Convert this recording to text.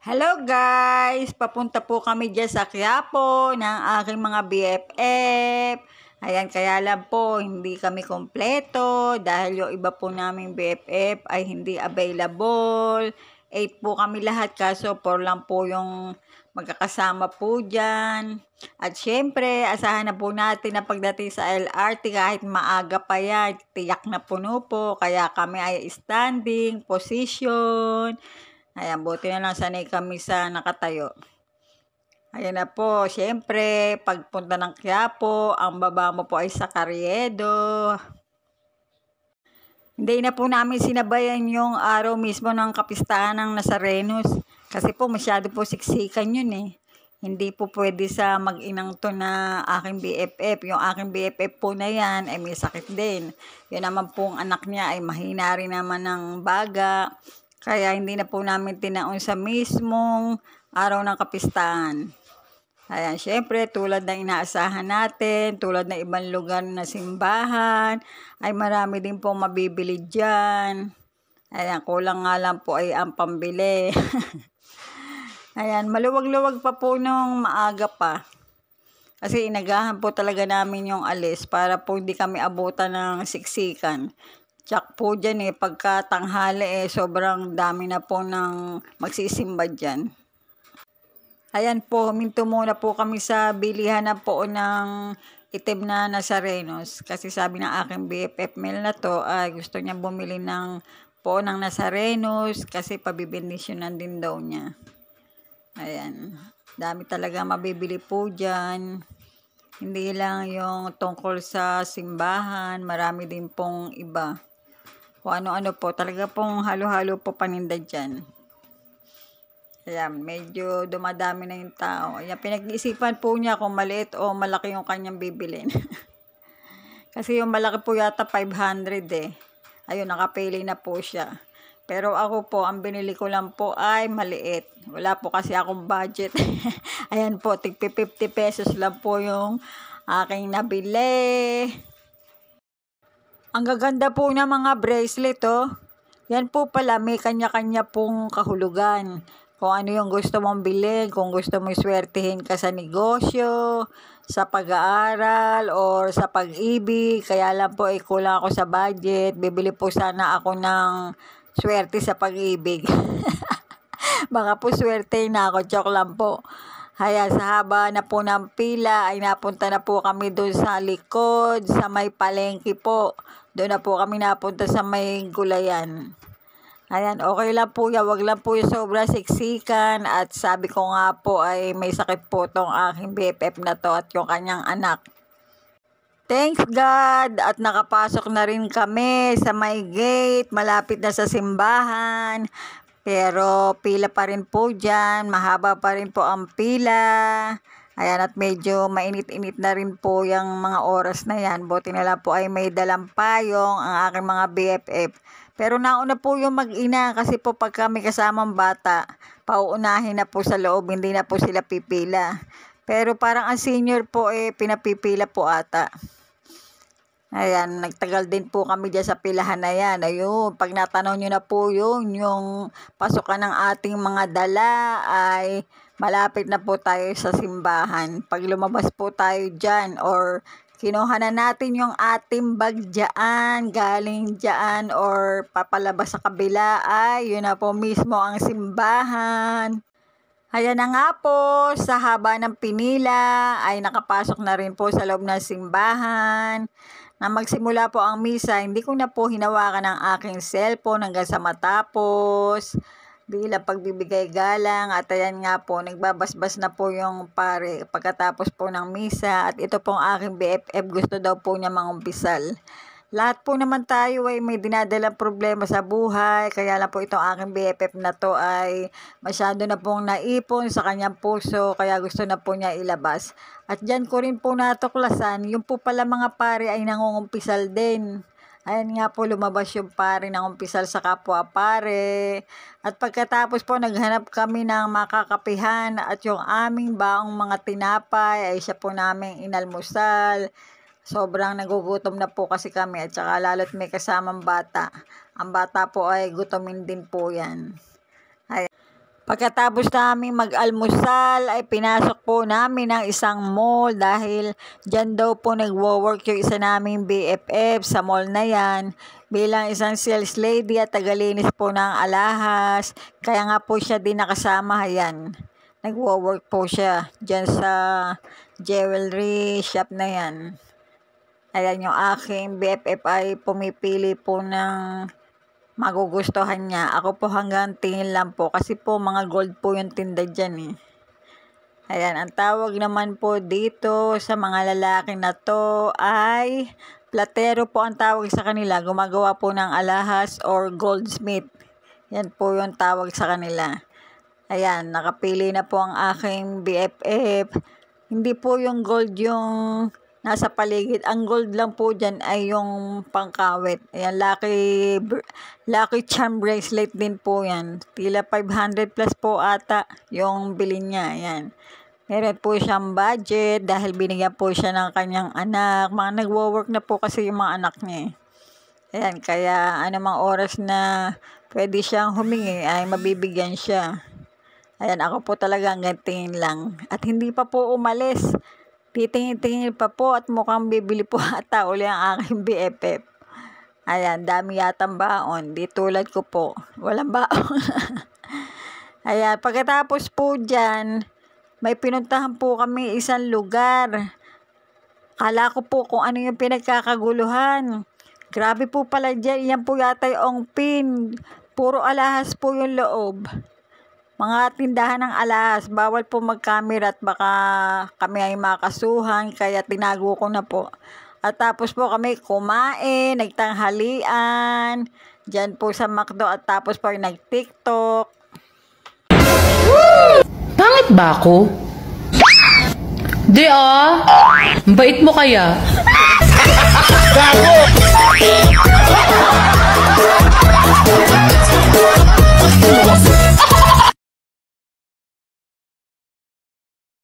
Hello guys! Papunta po kami dyan sa Quiapo ng aking mga BFF. Ayan, kaya lang po, hindi kami kompleto dahil yung iba po namin BFF ay hindi available. 8 po kami lahat kaso 4 lang po yung magkakasama po dyan. At syempre, asahan na po natin na pagdating sa LRT kahit maaga pa yan, tiyak na puno po. Kaya kami ay standing, position, Ayan, buti na lang sanay kami sa nakatayo. Ayan na po, syempre, pagpunta ng Quiapo, ang baba mo po ay sa Carriedo. Hindi na po namin sinabayan yung araw mismo ng kapistahan ng Nazarenos. Kasi po masyado po siksikan yun eh. Hindi po pwede sa mag-inang to na aking BFF. Yung aking BFF po na yan ay eh, may sakit din. Yun naman pong anak niya ay mahina rin naman ng baga. Kaya hindi na po namin tinaon sa mismong araw ng kapistahan. Ayan, syempre, tulad ng inaasahan natin, tulad ng ibang lugar na simbahan, ay marami din po mabibili dyan. Ayan, kulang nga lang po ay ang pambili. Ayan, maluwag-luwag pa po nung maaga pa. Kasi inagahan po talaga namin yung alis para po hindi kami abutan ng siksikan. Tsak po dyan eh, pagka eh, sobrang dami na po ng magsisimba dyan. Ayan po, huminto muna po kami sa bilihan na po ng itim na Nazarenos. Kasi sabi ng aking BFF Mel na to, ay uh, gusto niya bumili ng po ng Nazarenos kasi pabibendisyonan din daw niya. Ayan. Dami talaga mabibili po dyan. Hindi lang yung tungkol sa simbahan, marami din pong iba kung ano-ano po. Talaga pong halo-halo po paninda dyan. Ayan, medyo dumadami na yung tao. Ayan, pinag-iisipan po niya kung maliit o malaki yung kanyang bibilin. Kasi yung malaki po yata 500 eh. Ayun, nakapili na po siya. Pero ako po, ang binili ko lang po ay maliit. Wala po kasi akong budget. Ayan po, tig 50 pesos lang po yung aking nabili. Ang gaganda po ng mga bracelet, oh. Yan po pala, may kanya-kanya pong kahulugan. Kung ano yung gusto mong bilhin, kung gusto mong swertihin ka sa negosyo, sa pag-aaral, or sa pag-ibig. Kaya lang po, ikulang eh, ako sa budget. Bibili po sana ako ng swerte sa pag-ibig. Baka po swerte na ako, joke lang po. Haya sa haba na po ng pila ay napunta na po kami doon sa likod, sa may palengke po. Doon na po kami napunta sa may gulayan. Ayan, okay lang po yan. Huwag lang po yung sobra siksikan. At sabi ko nga po ay may sakit po tong aking BFF na to at yung kanyang anak. Thanks God! At nakapasok na rin kami sa may gate. Malapit na sa simbahan. Pero pila pa rin po dyan. Mahaba pa rin po ang pila. Ayan, at medyo mainit-init na rin po yung mga oras na yan. Buti na lang po ay may dalampayong ang aking mga BFF. Pero nauna po yung mag-ina kasi po pag kami kasamang bata, pauunahin na po sa loob, hindi na po sila pipila. Pero parang ang senior po eh, pinapipila po ata. Ayan, nagtagal din po kami dyan sa pilahan na yan. Ayun, pag natanaw nyo na po yun, yung pasukan ng ating mga dala ay malapit na po tayo sa simbahan. Pag lumabas po tayo dyan or kinuha na natin yung ating bag dyan, galing dyan or papalabas sa kabila ay yun na po mismo ang simbahan. Ayan na nga po, sa haba ng pinila ay nakapasok na rin po sa loob ng simbahan na magsimula po ang misa, hindi ko na po hinawakan ang aking cellphone hanggang sa matapos bilang pagbibigay galang at ayan nga po nagbabasbas na po yung pare pagkatapos po ng misa at ito pong aking BFF gusto daw po niya mangumpisal. Lahat po naman tayo ay may dinadalang problema sa buhay, kaya lang po itong aking BFF na to ay masyado na pong naipon sa kanyang puso, kaya gusto na po niya ilabas. At dyan ko rin po natuklasan, yung po pala mga pare ay nangungumpisal din. Ayan nga po, lumabas yung pare ng umpisal sa kapwa pare. At pagkatapos po, naghanap kami ng makakapihan at yung aming baong mga tinapay ay siya po namin inalmusal. Sobrang nagugutom na po kasi kami at saka lalo't may kasamang bata. Ang bata po ay gutomin din po yan. Ay. Pagkatapos namin mag-almusal ay pinasok po namin ang isang mall dahil dyan daw po nagwo-work yung isa naming BFF sa mall na yan. Bilang isang sales lady at tagalinis po ng alahas, kaya nga po siya din nakasama yan. Nagwo-work po siya dyan sa jewelry shop na yan. Ayan, yung aking BFF ay pumipili po ng magugustuhan niya. Ako po hanggang tingin lang po kasi po mga gold po yung tinda dyan eh. Ayan, ang tawag naman po dito sa mga lalaki na to ay platero po ang tawag sa kanila. Gumagawa po ng alahas or goldsmith. Yan po yung tawag sa kanila. Ayan, nakapili na po ang aking BFF. Hindi po yung gold yung nasa paligid. Ang gold lang po dyan ay yung pangkawit. Ayan, lucky, lucky charm bracelet din po yan. Tila 500 plus po ata yung bilin niya. Ayan. Meron po siyang budget dahil binigyan po siya ng kanyang anak. Mga nagwo-work na po kasi yung mga anak niya. Eh. Ayan, kaya anumang oras na pwede siyang humingi ay mabibigyan siya. Ayan, ako po talaga ang tingin lang. At hindi pa po umalis. Titingin-tingin pa po at mukhang bibili po ata uli ang aking BFF. Ayan, dami yatang baon. Di tulad ko po. Walang baon. Ayan, pagkatapos po dyan, may pinuntahan po kami isang lugar. Kala ko po kung ano yung pinagkakaguluhan. Grabe po pala dyan. Yan po yata yung pin. Puro alahas po yung loob. Mga tindahan ng alas, bawal po mag-camera at baka kami ay makasuhan kaya tinago ko na po. At tapos po kami kumain, nagtanghalian, dyan po sa McDo at tapos po nag-tiktok. Pangit ba ako? Di ah! Bait mo kaya? Gago!